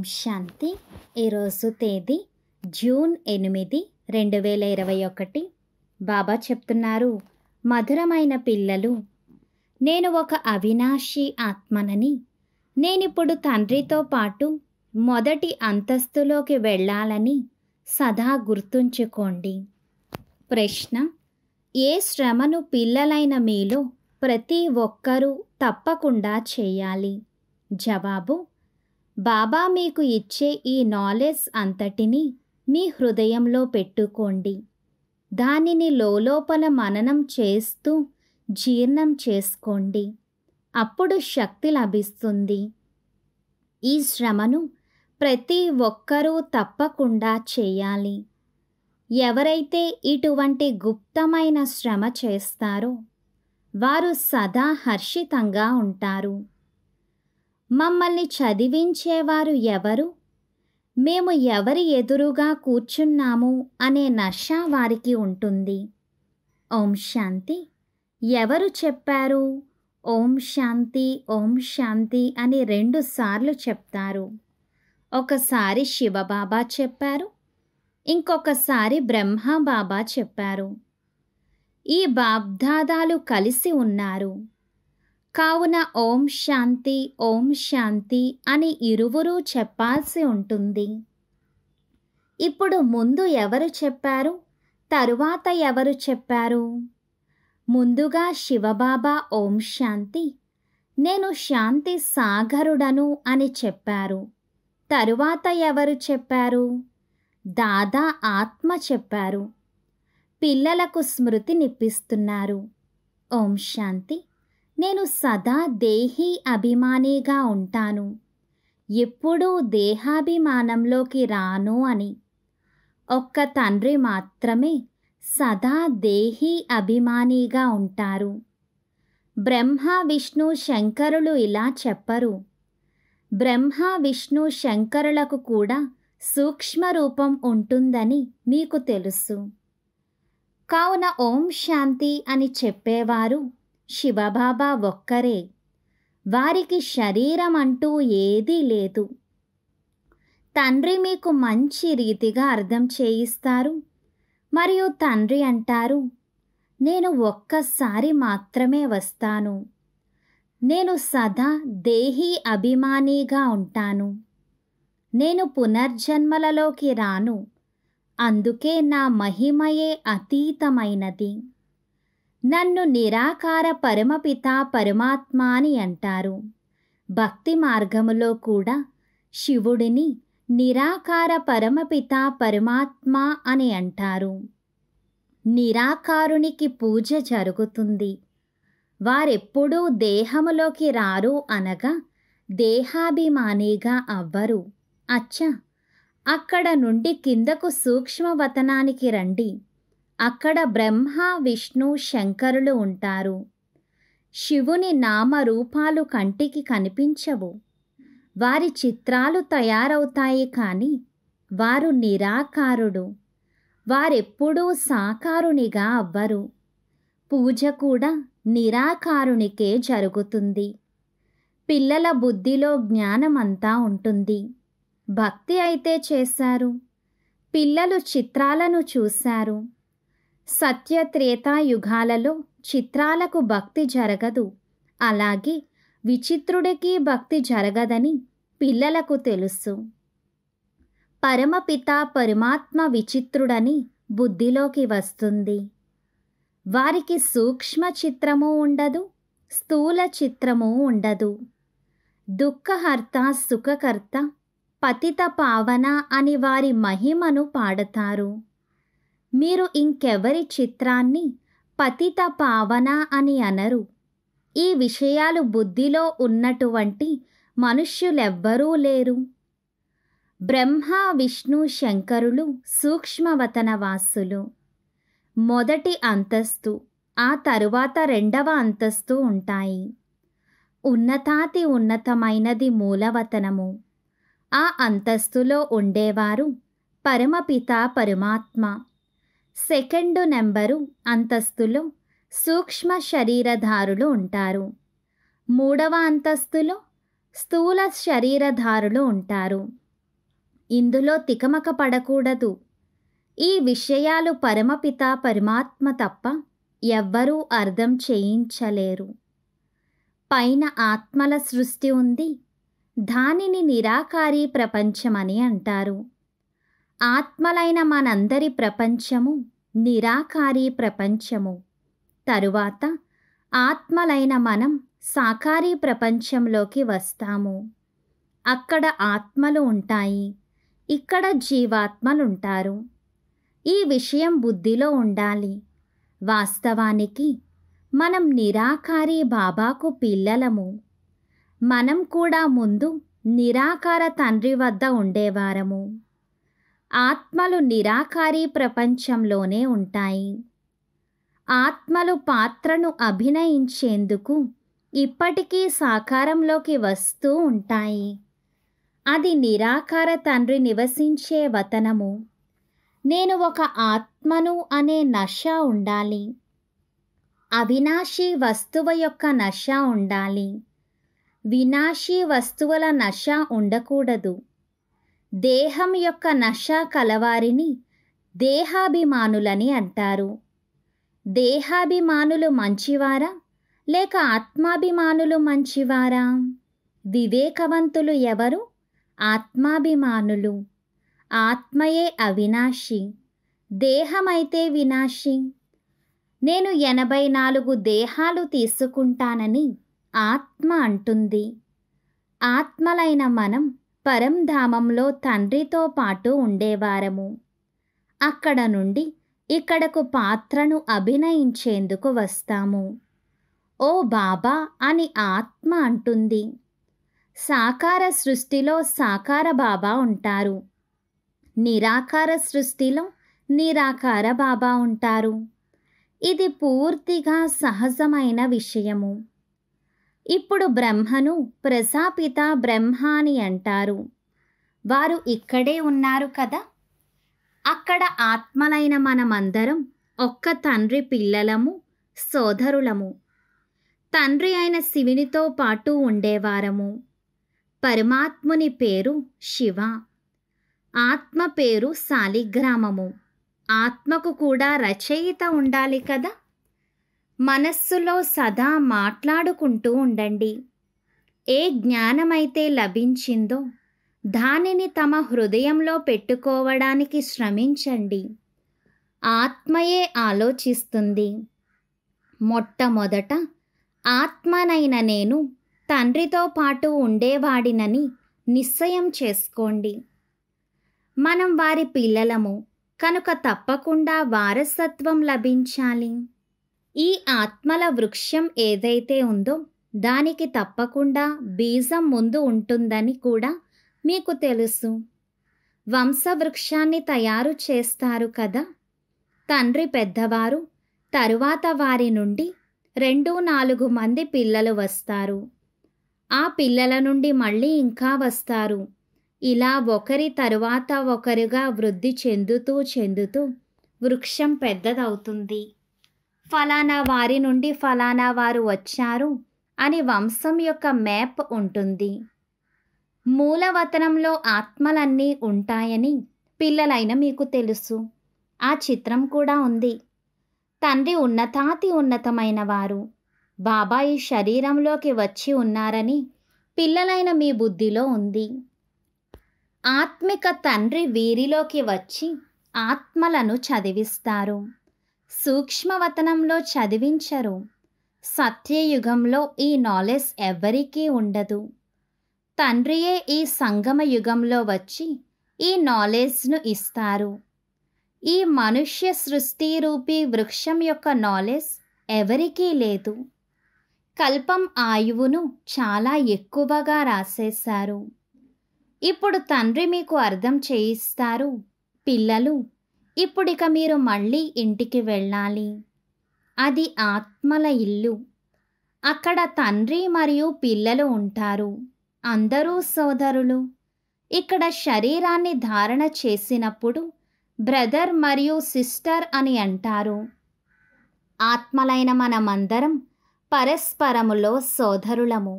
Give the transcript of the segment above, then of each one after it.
ఓం శాంతి ఈరోజు తేదీ జూన్ ఎనిమిది రెండు వేల ఇరవై ఒకటి బాబా చెప్తున్నారు మధురమైన పిల్లలు నేను ఒక అవినాశి ఆత్మనని నేనిప్పుడు తండ్రితో పాటు మొదటి అంతస్తులోకి వెళ్ళాలని సదా గుర్తుంచుకోండి ప్రశ్న ఏ శ్రమను పిల్లలైన మీలో ప్రతి ఒక్కరూ తప్పకుండా చేయాలి జవాబు బాబా మీకు ఇచ్చే ఈ నాలెడ్జ్ అంతటిని మీ హృదయంలో పెట్టుకోండి దానిని లోపల మననం చేస్తూ జీర్ణం చేసుకోండి అప్పుడు శక్తి లభిస్తుంది ఈ శ్రమను ప్రతి ఒక్కరూ తప్పకుండా చేయాలి ఎవరైతే ఇటువంటి గుప్తమైన శ్రమ చేస్తారో వారు సదా హర్షితంగా ఉంటారు మమ్మల్ని చదివించేవారు ఎవరు మేము ఎవరి ఎదురుగా కూర్చున్నాము అనే నష వారికి ఉంటుంది ఓం శాంతి ఎవరు చెప్పారు ఓం శాంతి ఓం శాంతి అని రెండుసార్లు చెప్తారు ఒకసారి శివబాబా చెప్పారు ఇంకొకసారి బ్రహ్మబాబా చెప్పారు ఈ బాబ్దాదాలు కలిసి ఉన్నారు కావున ఓం శాంతి ఓం శాంతి అని ఇరువురూ చెప్పాల్సి ఉంటుంది ఇప్పుడు ముందు ఎవరు చెప్పారు తరువాత ఎవరు చెప్పారు ముందుగా శివబాబా ఓం శాంతి నేను శాంతి సాగరుడను అని చెప్పారు తరువాత ఎవరు చెప్పారు దాదా ఆత్మ చెప్పారు పిల్లలకు స్మృతి నిప్పిస్తున్నారు ఓం శాంతి నేను సదా దేహి అభిమానిగా ఉంటాను ఎప్పుడూ దేహాభిమానంలోకి రాను అని ఒక్క తండ్రి మాత్రమే సదా దేహి అభిమానిగా ఉంటారు బ్రహ్మ విష్ణు శంకరులు ఇలా చెప్పరు బ్రహ్మ విష్ణు శంకరులకు కూడా సూక్ష్మ రూపం ఉంటుందని మీకు తెలుసు కావున ఓం శాంతి అని చెప్పేవారు శివబాబా ఒక్కరే వారికి శరీరం అంటూ ఏదీ లేదు తండ్రి మీకు మంచి రీతిగా అర్థం చేయిస్తారు మరియు తండ్రి అంటారు నేను ఒక్కసారి మాత్రమే వస్తాను నేను సదా దేహీ అభిమానిగా ఉంటాను నేను పునర్జన్మలలోకి రాను అందుకే నా మహిమయే అతీతమైనది నన్ను నిరాకార పరమపిత పరమాత్మ అని అంటారు భక్తి మార్గములో కూడా శివుడిని నిరాకార పరమపిత పరమాత్మ అని అంటారు నిరాకారునికి పూజ జరుగుతుంది వారెప్పుడూ దేహములోకి రారు అనగా దేహాభిమానిగా అవ్వరు అచ్చా అక్కడ నుండి కిందకు సూక్ష్మవతనానికి రండి అక్కడ బ్రహ్మ విష్ణు శంకరులు ఉంటారు శివుని నామరూపాలు కంటికి కనిపించవు వారి చిత్రాలు తయారవుతాయి కానీ వారు నిరాకారుడు వారెప్పుడూ సాకారునిగా అవ్వరు పూజ కూడా నిరాకారునికే జరుగుతుంది పిల్లల బుద్ధిలో జ్ఞానమంతా ఉంటుంది భక్తి అయితే చేశారు పిల్లలు చిత్రాలను చూశారు సత్యత్రేతాయుగాలలో చిత్రాలకు భక్తి జరగదు అలాగే విచిత్రుడికి భక్తి జరగదని పిల్లలకు తెలుసు పరమపిత పరమాత్మ విచిత్రుడని బుద్ధిలోకి వస్తుంది వారికి సూక్ష్మ చిత్రము ఉండదు స్థూల చిత్రము ఉండదు దుఃఖహర్త సుఖకర్త పతిత పావన అని వారి మహిమను పాడతారు మీరు ఇంకెవరి చిత్రాన్ని పతిత పావన అని అనరు ఈ విషయాలు బుద్ధిలో ఉన్నటువంటి మనుష్యులెవ్వరూ లేరు బ్రహ్మ విష్ణు శంకరులు సూక్ష్మవతన వాసులు మొదటి అంతస్తు ఆ తరువాత రెండవ అంతస్తు ఉంటాయి ఉన్నతాతి ఉన్నతమైనది మూలవతనము ఆ అంతస్తులో ఉండేవారు పరమపిత పరమాత్మ సెకండు నెంబరు అంతస్తులో సూక్ష్మ శరీరధారులు ఉంటారు మూడవ అంతస్తులో స్థూల శరీరధారులు ఉంటారు ఇందులో తికమక పడకూడదు ఈ విషయాలు పరమపిత పరమాత్మ తప్ప ఎవ్వరూ అర్థం చేయించలేరు పైన ఆత్మల సృష్టి ఉంది దానిని నిరాకారి ప్రపంచమని అంటారు ఆత్మలైన మనందరి ప్రపంచము నిరాకారి ప్రపంచము తరువాత ఆత్మలైన మనం సాకారీ ప్రపంచంలోకి వస్తాము అక్కడ ఆత్మలు ఉంటాయి ఇక్కడ జీవాత్మలుంటారు ఈ విషయం బుద్ధిలో ఉండాలి వాస్తవానికి మనం నిరాకారి బాబాకు పిల్లలము మనం కూడా ముందు నిరాకార తండ్రి వద్ద ఉండేవారము ఆత్మలు నిరాకారి ప్రపంచంలోనే ఉంటాయి ఆత్మలు పాత్రను అభినయించేందుకు ఇప్పటికీ సాకారంలోకి వస్తూ ఉంటాయి అది నిరాకార తండ్రి నివసించే వతనము నేను ఒక ఆత్మను అనే నష ఉండాలి అవినాశీ వస్తువు యొక్క నష ఉండాలి వినాశీ వస్తువుల నష ఉండకూడదు దేహం యొక్క నషా కలవారిని దేహాభిమానులని అంటారు దేహాభిమానులు మంచివారా లేక ఆత్మాభిమానులు మంచివారా వివేకవంతులు ఎవరు ఆత్మాభిమానులు ఆత్మయే అవినాశి దేహమైతే వినాశి నేను ఎనభై నాలుగు దేహాలు తీసుకుంటానని ఆత్మ అంటుంది ఆత్మలైన మనం పరంధామంలో తండ్రితో పాటు ఉండేవారము అక్కడ నుండి ఇక్కడకు పాత్రను అభినయించేందుకు వస్తాము ఓ బాబా అని ఆత్మ అంటుంది సాకార సృష్టిలో సాకార బాబా ఉంటారు నిరాకార సృష్టిలో నిరాకార బాబా ఉంటారు ఇది పూర్తిగా సహజమైన విషయము ఇప్పుడు బ్రహ్మను ప్రజాపిత బ్రహ్మ అని అంటారు వారు ఇక్కడే ఉన్నారు కదా అక్కడ ఆత్మలైన మనమందరం ఒక్క తండ్రి పిల్లలము సోదరులము తండ్రి అయిన శివునితో పాటు ఉండేవారము పరమాత్ముని పేరు శివ ఆత్మ పేరు శాలిగ్రామము ఆత్మకు కూడా రచయిత ఉండాలి కదా మనస్సులో సదా మాట్లాడుకుంటూ ఉండండి ఏ జ్ఞానమైతే లభించిందో దానిని తమ హృదయంలో పెట్టుకోవడానికి శ్రమించండి ఆత్మయే ఆలోచిస్తుంది మొట్టమొదట ఆత్మనైన నేను తండ్రితో పాటు ఉండేవాడినని నిశ్చయం చేసుకోండి మనం వారి పిల్లలము కనుక తప్పకుండా వారసత్వం లభించాలి ఈ ఆత్మల వృక్షం ఏదైతే ఉందో దానికి తప్పకుండా బీజం ముందు ఉంటుందని కూడా మీకు తెలుసు వంశవృక్షాన్ని తయారు చేస్తారు కదా తండ్రి పెద్దవారు తరువాత వారి నుండి రెండు నాలుగు మంది పిల్లలు వస్తారు ఆ పిల్లల నుండి మళ్ళీ ఇంకా వస్తారు ఇలా ఒకరి తరువాత ఒకరుగా వృద్ధి చెందుతూ చెందుతూ వృక్షం పెద్దదవుతుంది ఫలానా వారి నుండి ఫలానా వారు వచ్చారు అని వంశం యొక్క మ్యాప్ ఉంటుంది మూలవతనంలో ఆత్మలన్నీ ఉంటాయని పిల్లలైన మీకు తెలుసు ఆ చిత్రం కూడా ఉంది తండ్రి ఉన్నతాతి ఉన్నతమైన వారు బాబాయి శరీరంలోకి వచ్చి ఉన్నారని పిల్లలైన మీ బుద్ధిలో ఉంది ఆత్మిక తండ్రి వీరిలోకి వచ్చి ఆత్మలను చదివిస్తారు సూక్ష్మవతనంలో చదివించరు సత్యయుగంలో ఈ నాలెడ్జ్ ఎవ్వరికీ ఉండదు తండ్రియే ఈ సంగమ యుగంలో వచ్చి ఈ నాలెడ్జ్ను ఇస్తారు ఈ మనుష్య సృష్టి రూపీ వృక్షం యొక్క నాలెడ్జ్ ఎవరికీ లేదు కల్పం ఆయువును చాలా ఎక్కువగా రాసేశారు ఇప్పుడు తండ్రి మీకు అర్థం చేయిస్తారు పిల్లలు ఇప్పుడిక మీరు మళ్ళీ ఇంటికి వెళ్ళాలి అది ఆత్మల ఇల్లు అక్కడ తండ్రి మరియు పిల్లలు ఉంటారు అందరూ సోదరులు ఇక్కడ శరీరాన్ని ధారణ చేసినప్పుడు బ్రదర్ మరియు సిస్టర్ అని అంటారు ఆత్మలైన మనమందరం పరస్పరములో సోదరులము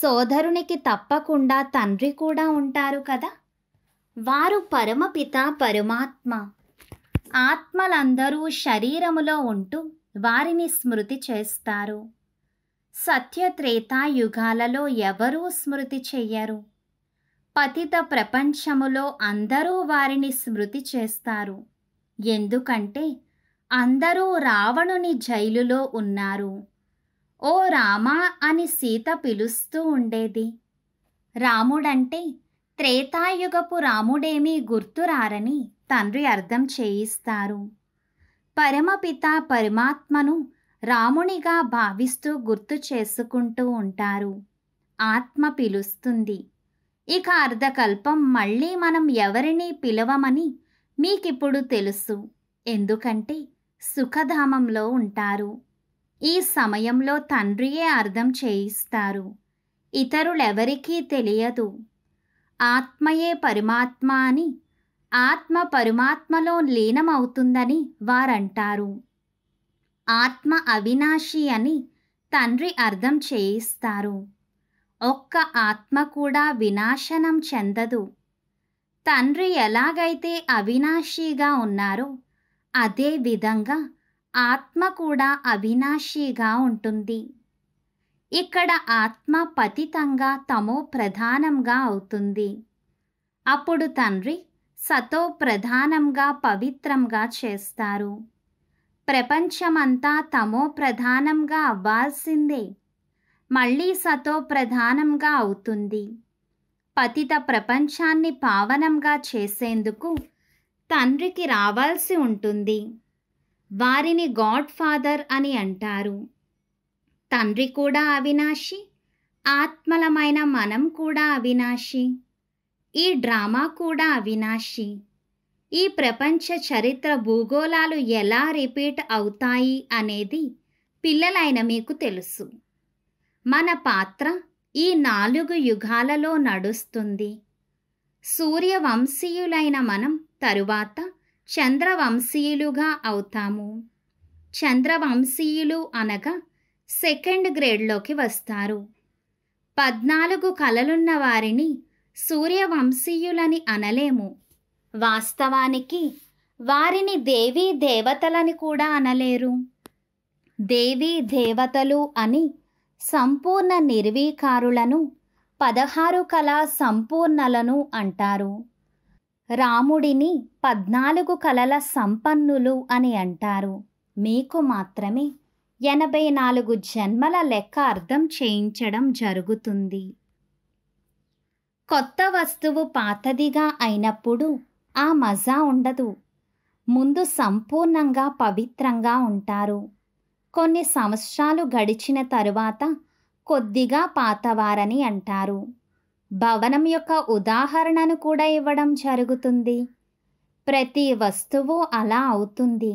సోదరునికి తప్పకుండా తండ్రి కూడా ఉంటారు కదా వారు పరమపిత పరమాత్మ ఆత్మలందరూ శరీరములో ఉంటూ వారిని స్మృతి చేస్తారు సత్యత్రేతాయుగాలలో ఎవరూ స్మృతి చెయ్యరు పతిత ప్రపంచములో అందరూ వారిని స్మృతి చేస్తారు ఎందుకంటే అందరూ రావణుని జైలులో ఉన్నారు ఓ రామా అని సీత పిలుస్తూ ఉండేది రాముడంటే త్రేతాయుగపు రాముడేమీ గుర్తురారని తండ్రి అర్థం చేయిస్తారు పరమపిత పరమాత్మను రామునిగా భావిస్తూ గుర్తు చేసుకుంటూ ఉంటారు ఆత్మ పిలుస్తుంది ఇక అర్ధకల్పం మళ్ళీ మనం ఎవరిని పిలవమని మీకిప్పుడు తెలుసు ఎందుకంటే సుఖధామంలో ఉంటారు ఈ సమయంలో తండ్రియే అర్థం చేయిస్తారు ఇతరులెవరికీ తెలియదు ఆత్మయే పరమాత్మ అని ఆత్మ పరమాత్మలో లీనమవుతుందని వారంటారు ఆత్మ అవినాశి అని తండ్రి అర్థం చేయిస్తారు ఒక్క ఆత్మ కూడా వినాశనం చెందదు తండ్రి ఎలాగైతే అవినాశిగా ఉన్నారో అదే విధంగా ఆత్మ కూడా అవినాశిగా ఉంటుంది ఇక్కడ ఆత్మ పతితంగా తమో ప్రధానంగా అవుతుంది అప్పుడు తండ్రి సతో ప్రధానంగా పవిత్రంగా చేస్తారు ప్రపంచమంతా తమో ప్రధానంగా అవ్వాల్సిందే మళ్ళీ సతో ప్రధానంగా అవుతుంది పతిత ప్రపంచాన్ని పావనంగా చేసేందుకు తండ్రికి రావాల్సి ఉంటుంది వారిని గాడ్ ఫాదర్ అని అంటారు తండ్రి కూడా అవినాశి ఆత్మలమైన మనం కూడా అవినాశి ఈ డ్రామా కూడా అవినాశి ఈ ప్రపంచ చరిత్ర భూగోళాలు ఎలా రిపీట్ అవుతాయి అనేది పిల్లలైన మీకు తెలుసు మన పాత్ర ఈ నాలుగు యుగాలలో నడుస్తుంది సూర్యవంశీయులైన మనం తరువాత చంద్రవంశీయులుగా అవుతాము చంద్రవంశీయులు అనగా సెకండ్ గ్రేడ్లోకి వస్తారు పద్నాలుగు కళలున్న వారిని సూర్యవంశీయులని అనలేము వాస్తవానికి వారిని దేవీ దేవతలని కూడా అనలేరు దేవీ దేవతలు అని సంపూర్ణ నిర్వీకారులను పదహారు కళా సంపూర్ణలను అంటారు రాముడిని పద్నాలుగు కళల సంపన్నులు అని అంటారు మీకు మాత్రమే ఎనభై నాలుగు జన్మల లెక్క అర్థం చేయించడం జరుగుతుంది కొత్త వస్తువు పాతదిగా అయినప్పుడు ఆ మజా ఉండదు ముందు సంపూర్ణంగా పవిత్రంగా ఉంటారు కొన్ని సంవత్సరాలు గడిచిన తరువాత కొద్దిగా పాతవారని అంటారు భవనం యొక్క ఉదాహరణను కూడా ఇవ్వడం జరుగుతుంది ప్రతి వస్తువు అలా అవుతుంది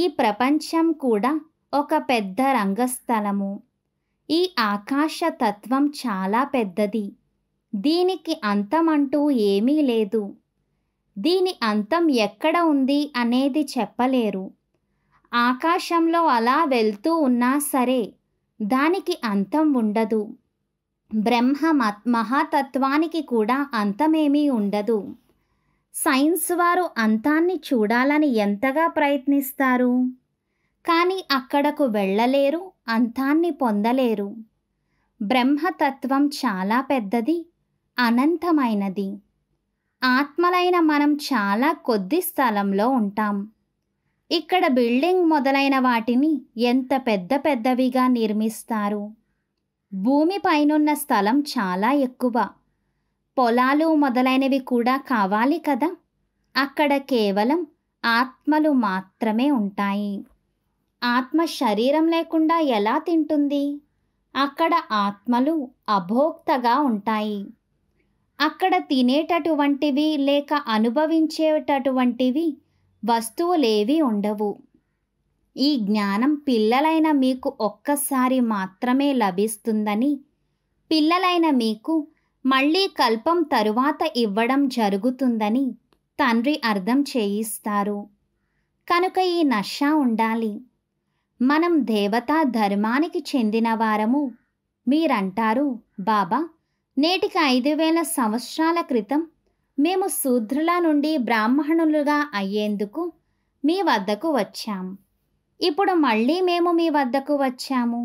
ఈ ప్రపంచం కూడా ఒక పెద్ద రంగస్థలము ఈ ఆకాశ తత్వం చాలా పెద్దది దీనికి అంతమంటూ ఏమీ లేదు దీని అంతం ఎక్కడ ఉంది అనేది చెప్పలేరు ఆకాశంలో అలా వెళ్తూ ఉన్నా సరే దానికి అంతం ఉండదు బ్రహ్మ మహాతత్వానికి కూడా అంతమేమీ ఉండదు సైన్స్ వారు అంతాన్ని చూడాలని ఎంతగా ప్రయత్నిస్తారు కానీ అక్కడకు వెళ్ళలేరు అంతాన్ని పొందలేరు బ్రహ్మతత్వం చాలా పెద్దది అనంతమైనది ఆత్మలైన మనం చాలా కొద్ది స్థలంలో ఉంటాం ఇక్కడ బిల్డింగ్ మొదలైన వాటిని ఎంత పెద్ద పెద్దవిగా నిర్మిస్తారు భూమి పైనున్న స్థలం చాలా ఎక్కువ పొలాలు మొదలైనవి కూడా కావాలి కదా అక్కడ కేవలం ఆత్మలు మాత్రమే ఉంటాయి ఆత్మ శరీరం లేకుండా ఎలా తింటుంది అక్కడ ఆత్మలు అభోక్తగా ఉంటాయి అక్కడ తినేటటువంటివి లేక అనుభవించేటటువంటివి వస్తువులేవి ఉండవు ఈ జ్ఞానం పిల్లలైన మీకు ఒక్కసారి మాత్రమే లభిస్తుందని పిల్లలైన మీకు మళ్ళీ కల్పం తరువాత ఇవ్వడం జరుగుతుందని తండ్రి అర్థం చేయిస్తారు కనుక ఈ నషా ఉండాలి మనం దేవతా ధర్మానికి చెందినవారము మీరంటారు బాబా నేటికి ఐదు వేల సంవత్సరాల క్రితం మేము శూద్రుల నుండి బ్రాహ్మణులుగా అయ్యేందుకు మీ వద్దకు వచ్చాం ఇప్పుడు మళ్ళీ మేము మీ వద్దకు వచ్చాము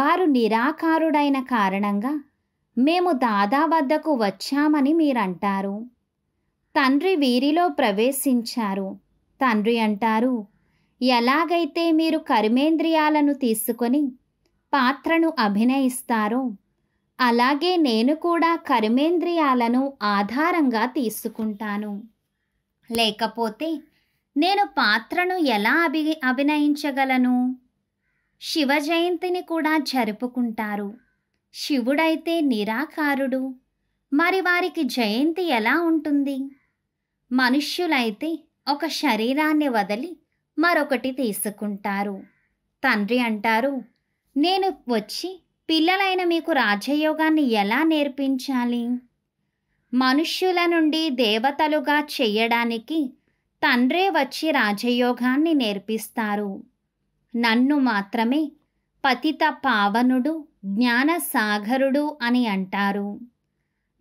వారు నిరాకారుడైన కారణంగా మేము దాదా వద్దకు వచ్చామని మీరంటారు తండ్రి వీరిలో ప్రవేశించారు తండ్రి అంటారు ఎలాగైతే మీరు కర్మేంద్రియాలను తీసుకొని పాత్రను అభినయిస్తారో అలాగే నేను కూడా కర్మేంద్రియాలను ఆధారంగా తీసుకుంటాను లేకపోతే నేను పాత్రను ఎలా అభి అభినయించగలను శివ జయంతిని కూడా జరుపుకుంటారు శివుడైతే నిరాకారుడు మరి వారికి జయంతి ఎలా ఉంటుంది మనుష్యులైతే ఒక శరీరాన్ని వదిలి మరొకటి తీసుకుంటారు తండ్రి అంటారు నేను వచ్చి పిల్లలైన మీకు రాజయోగాన్ని ఎలా నేర్పించాలి మనుష్యుల నుండి దేవతలుగా చేయడానికి తండ్రే వచ్చి రాజయోగాన్ని నేర్పిస్తారు నన్ను మాత్రమే పతిత పావనుడు జ్ఞాన సాగరుడు అని అంటారు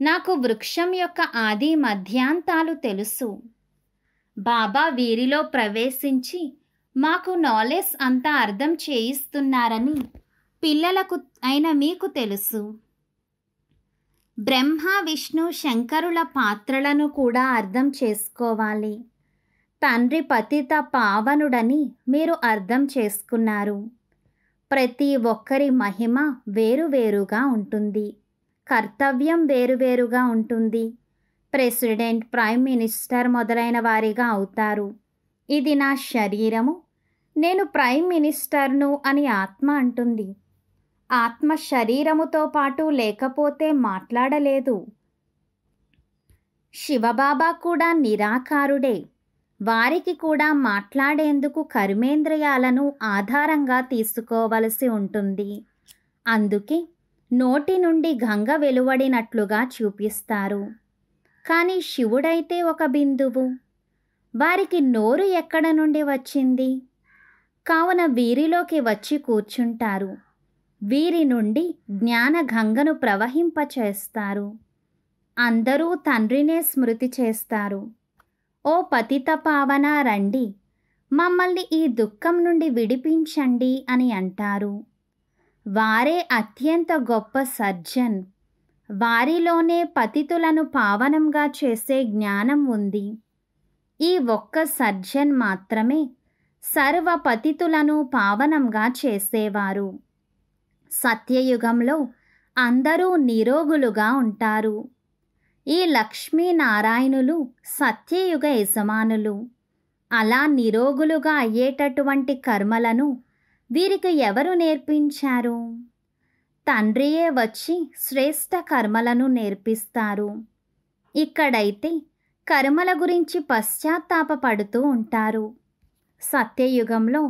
నాకు వృక్షం యొక్క ఆది మధ్యాంతాలు తెలుసు బాబా వీరిలో ప్రవేశించి మాకు నాలెడ్జ్ అంతా అర్థం చేయిస్తున్నారని పిల్లలకు అయిన మీకు తెలుసు బ్రహ్మ విష్ణు శంకరుల పాత్రలను కూడా అర్థం చేసుకోవాలి తండ్రి పతిత పావనుడని మీరు అర్థం చేసుకున్నారు ప్రతి ఒక్కరి మహిమ వేరువేరుగా ఉంటుంది కర్తవ్యం వేరువేరుగా ఉంటుంది ప్రెసిడెంట్ ప్రైమ్ మినిస్టర్ మొదలైన వారిగా అవుతారు ఇది నా శరీరము నేను ప్రైమ్ మినిస్టర్ను అని ఆత్మ అంటుంది ఆత్మ శరీరముతో పాటు లేకపోతే మాట్లాడలేదు శివబాబా కూడా నిరాకారుడే వారికి కూడా మాట్లాడేందుకు కర్మేంద్రియాలను ఆధారంగా తీసుకోవలసి ఉంటుంది అందుకే నోటి నుండి గంగ వెలువడినట్లుగా చూపిస్తారు కానీ శివుడైతే ఒక బిందువు వారికి నోరు ఎక్కడ నుండి వచ్చింది కావున వీరిలోకి వచ్చి కూర్చుంటారు వీరి నుండి జ్ఞానగంగను ప్రవహింపచేస్తారు అందరూ తండ్రినే స్మృతి చేస్తారు ఓ పతిత పావన రండి మమ్మల్ని ఈ దుఃఖం నుండి విడిపించండి అని అంటారు వారే అత్యంత గొప్ప సర్జన్ వారిలోనే పతితులను పావనంగా చేసే జ్ఞానం ఉంది ఈ ఒక్క సర్జన్ మాత్రమే సర్వ పతితులను పావనంగా చేసేవారు సత్యయుగంలో అందరూ నిరోగులుగా ఉంటారు ఈ లక్ష్మీనారాయణులు సత్యయుగ యజమానులు అలా నిరోగులుగా అయ్యేటటువంటి కర్మలను వీరికి ఎవరు నేర్పించారు తండ్రియే వచ్చి శ్రేష్ఠ కర్మలను నేర్పిస్తారు ఇక్కడైతే కర్మల గురించి పశ్చాత్తాపడుతూ ఉంటారు సత్యయుగంలో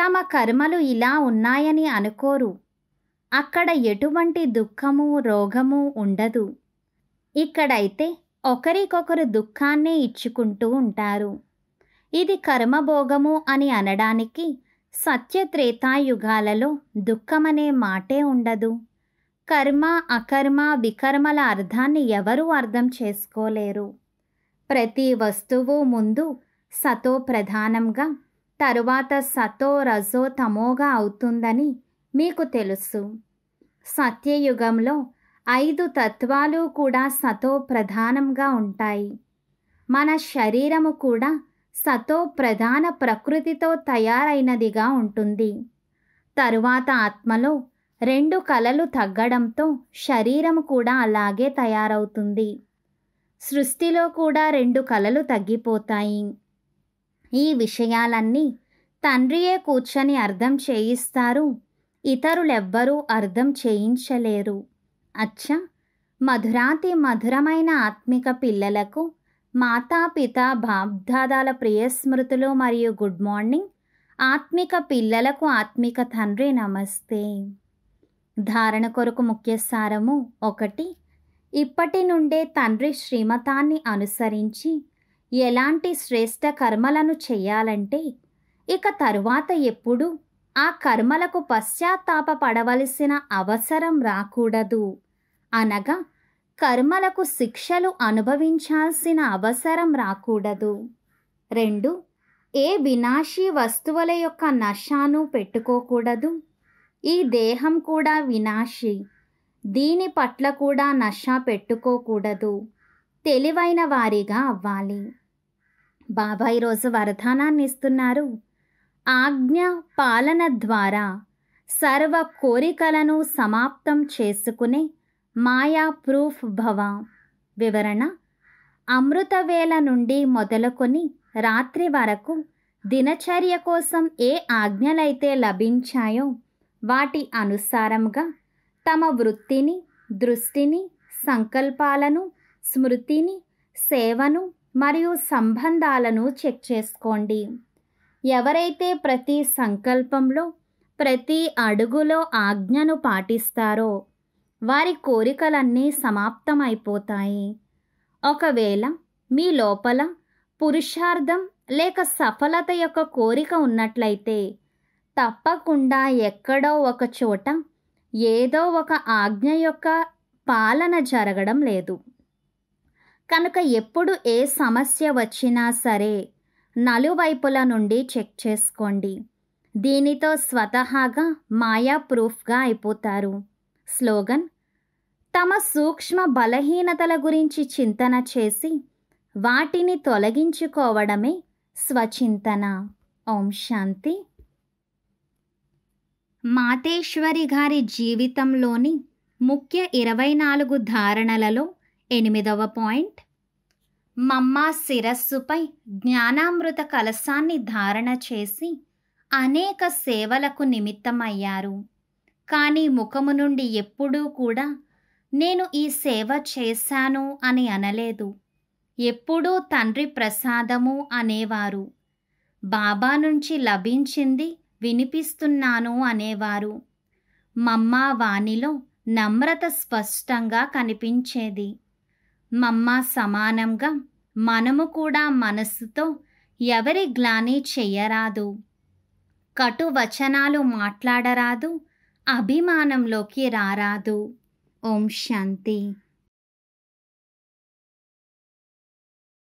తమ కర్మలు ఇలా ఉన్నాయని అనుకోరు అక్కడ ఎటువంటి దుఃఖము రోగము ఉండదు ఇక్కడైతే ఒకరికొకరు దుఃఖాన్నే ఇచ్చుకుంటూ ఉంటారు ఇది కర్మభోగము అని అనడానికి సత్య త్రేతాయుగాలలో దుఃఖమనే మాటే ఉండదు కర్మ అకర్మ వికర్మల అర్థాన్ని ఎవరూ అర్థం చేసుకోలేరు ప్రతి వస్తువు ముందు సతో ప్రధానంగా తరువాత సతో రజో తమోగా అవుతుందని మీకు తెలుసు సత్యయుగంలో ఐదు తత్వాలు కూడా సతో ప్రధానంగా ఉంటాయి మన శరీరము కూడా సతో ప్రధాన ప్రకృతితో తయారైనదిగా ఉంటుంది తరువాత ఆత్మలో రెండు కలలు తగ్గడంతో శరీరం కూడా అలాగే తయారవుతుంది సృష్టిలో కూడా రెండు కలలు తగ్గిపోతాయి ఈ విషయాలన్నీ తండ్రియే కూర్చొని అర్థం చేయిస్తారు ఇతరులెవ్వరూ అర్థం చేయించలేరు అచ్చ మధురాతి మధురమైన ఆత్మిక పిల్లలకు మాతాపిత బాబ్దాదాల ప్రియస్మృతులు మరియు గుడ్ మార్నింగ్ ఆత్మిక పిల్లలకు ఆత్మిక తండ్రి నమస్తే ధారణ కొరకు ముఖ్య సారము ఒకటి ఇప్పటి నుండే తండ్రి శ్రీమతాన్ని అనుసరించి ఎలాంటి శ్రేష్ట కర్మలను చేయాలంటే ఇక తరువాత ఎప్పుడు ఆ కర్మలకు పడవలసిన అవసరం రాకూడదు అనగా కర్మలకు శిక్షలు అనుభవించాల్సిన అవసరం రాకూడదు రెండు ఏ వినాశీ వస్తువుల యొక్క నశాను పెట్టుకోకూడదు ఈ దేహం కూడా వినాశి దీని పట్ల కూడా నశ పెట్టుకోకూడదు తెలివైన వారిగా అవ్వాలి బాబాయ్ రోజు వరదానాన్ని ఇస్తున్నారు ఆజ్ఞ పాలన ద్వారా సర్వ కోరికలను సమాప్తం చేసుకునే మాయా ప్రూఫ్ భవ వివరణ అమృతవేళ నుండి మొదలుకొని రాత్రి వరకు దినచర్య కోసం ఏ ఆజ్ఞలైతే లభించాయో వాటి అనుసారంగా తమ వృత్తిని దృష్టిని సంకల్పాలను స్మృతిని సేవను మరియు సంబంధాలను చెక్ చేసుకోండి ఎవరైతే ప్రతి సంకల్పంలో ప్రతి అడుగులో ఆజ్ఞను పాటిస్తారో వారి కోరికలన్నీ సమాప్తమైపోతాయి ఒకవేళ మీ లోపల పురుషార్థం లేక సఫలత యొక్క కోరిక ఉన్నట్లయితే తప్పకుండా ఎక్కడో ఒక చోట ఏదో ఒక ఆజ్ఞ యొక్క పాలన జరగడం లేదు కనుక ఎప్పుడు ఏ సమస్య వచ్చినా సరే నలువైపుల నుండి చెక్ చేసుకోండి దీనితో స్వతహాగా మాయా ప్రూఫ్గా అయిపోతారు స్లోగన్ తమ సూక్ష్మ బలహీనతల గురించి చింతన చేసి వాటిని తొలగించుకోవడమే స్వచింతన ఓం శాంతి మాతేశ్వరి గారి జీవితంలోని ముఖ్య ఇరవై నాలుగు ధారణలలో ఎనిమిదవ పాయింట్ మమ్మ శిరస్సుపై జ్ఞానామృత కలశాన్ని ధారణ చేసి అనేక సేవలకు నిమిత్తమయ్యారు కానీ ముఖము నుండి ఎప్పుడూ కూడా నేను ఈ సేవ చేశాను అని అనలేదు ఎప్పుడూ తండ్రి ప్రసాదము అనేవారు బాబా నుంచి లభించింది వినిపిస్తున్నాను అనేవారు మమ్మ వాణిలో నమ్రత స్పష్టంగా కనిపించేది మమ్మ సమానంగా మనము కూడా మనస్సుతో ఎవరి గ్లాని చెయ్యరాదు కటువచనాలు మాట్లాడరాదు అభిమానంలోకి రారాదు ఓం శాంతి